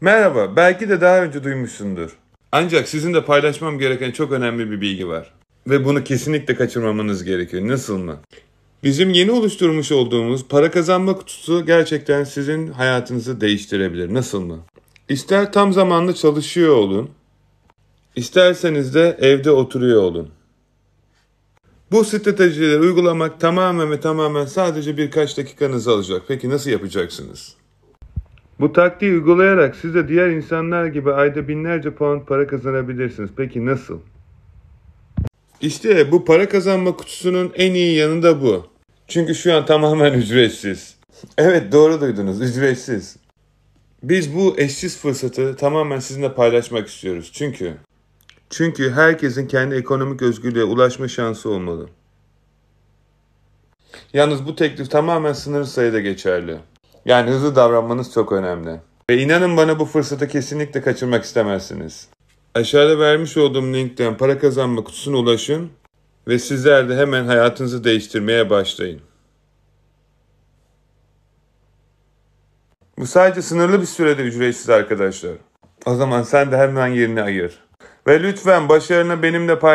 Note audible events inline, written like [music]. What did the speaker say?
Merhaba, belki de daha önce duymuşsundur. Ancak sizin de paylaşmam gereken çok önemli bir bilgi var. Ve bunu kesinlikle kaçırmamanız gerekiyor. Nasıl mı? Bizim yeni oluşturmuş olduğumuz para kazanma kutusu gerçekten sizin hayatınızı değiştirebilir. Nasıl mı? İster tam zamanlı çalışıyor olun, isterseniz de evde oturuyor olun. Bu stratejileri uygulamak tamamen ve tamamen sadece birkaç dakikanızı alacak. Peki nasıl yapacaksınız? Bu taktiği uygulayarak siz de diğer insanlar gibi ayda binlerce pound para kazanabilirsiniz. Peki nasıl? İşte bu para kazanma kutusunun en iyi yanı da bu. Çünkü şu an tamamen [laughs] ücretsiz. Evet doğru duydunuz ücretsiz. Biz bu eşsiz fırsatı tamamen sizinle paylaşmak istiyoruz. Çünkü çünkü herkesin kendi ekonomik özgürlüğe ulaşma şansı olmalı. Yalnız bu teklif tamamen sınır sayıda geçerli. Yani hızlı davranmanız çok önemli. Ve inanın bana bu fırsatı kesinlikle kaçırmak istemezsiniz. Aşağıda vermiş olduğum linkten para kazanma kutusuna ulaşın ve sizler de hemen hayatınızı değiştirmeye başlayın. Bu sadece sınırlı bir sürede ücretsiz arkadaşlar. O zaman sen de hemen yerini ayır. Ve lütfen başarını benimle paylaş.